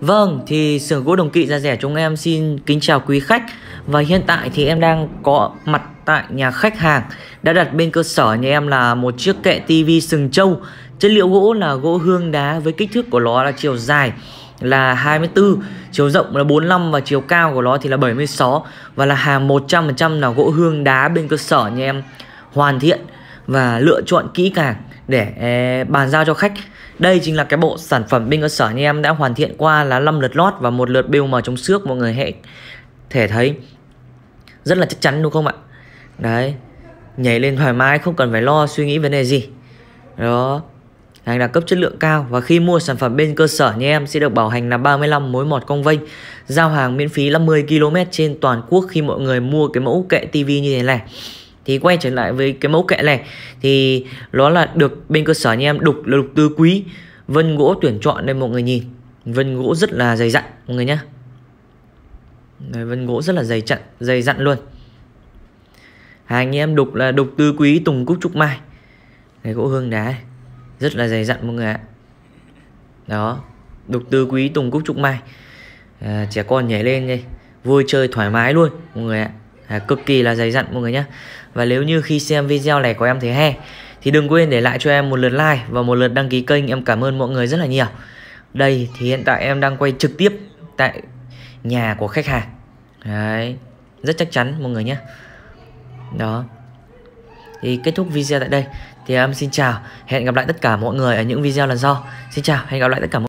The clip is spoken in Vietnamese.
Vâng, thì xưởng gỗ đồng kỵ ra rẻ chúng em xin kính chào quý khách Và hiện tại thì em đang có mặt tại nhà khách hàng Đã đặt bên cơ sở nhà em là một chiếc kệ tivi sừng trâu Chất liệu gỗ là gỗ hương đá với kích thước của nó là chiều dài là 24, chiều rộng là 45 và chiều cao của nó thì là 76 Và là hàng 100% là gỗ hương đá bên cơ sở nhà em hoàn thiện và lựa chọn kỹ càng để ờ, bàn giao cho khách đây chính là cái bộ sản phẩm bên cơ sở như em đã hoàn thiện qua là 5 lượt lót và một lượt bill mờ chống xước mọi người hãy thể thấy rất là chắc chắn đúng không ạ đấy nhảy lên thoải mái không cần phải lo suy nghĩ vấn đề gì đó hàng đa cấp chất lượng cao và khi mua sản phẩm bên cơ sở như em sẽ được bảo hành là 35 mối mọt cong vênh giao hàng miễn phí là 10 km trên toàn quốc khi mọi người mua cái mẫu kệ tivi như thế này thì quay trở lại với cái mẫu kệ này thì nó là được bên cơ sở anh em đục là đục tứ quý vân gỗ tuyển chọn đây mọi người nhìn vân gỗ rất là dày dặn mọi người nhá Đấy, vân gỗ rất là dày chặn dày dặn luôn hàng anh em đục là đục tứ quý tùng cúc trúc mai Đấy, gỗ hương đá rất là dày dặn mọi người ạ đó đục tứ quý tùng cúc trúc mai à, trẻ con nhảy lên đây vui chơi thoải mái luôn mọi người ạ à, cực kỳ là dày dặn mọi người nhé và nếu như khi xem video này của em thấy hay thì đừng quên để lại cho em một lượt like và một lượt đăng ký kênh em cảm ơn mọi người rất là nhiều đây thì hiện tại em đang quay trực tiếp tại nhà của khách hàng đấy rất chắc chắn mọi người nhé đó thì kết thúc video tại đây thì em xin chào hẹn gặp lại tất cả mọi người ở những video lần sau xin chào hẹn gặp lại tất cả mọi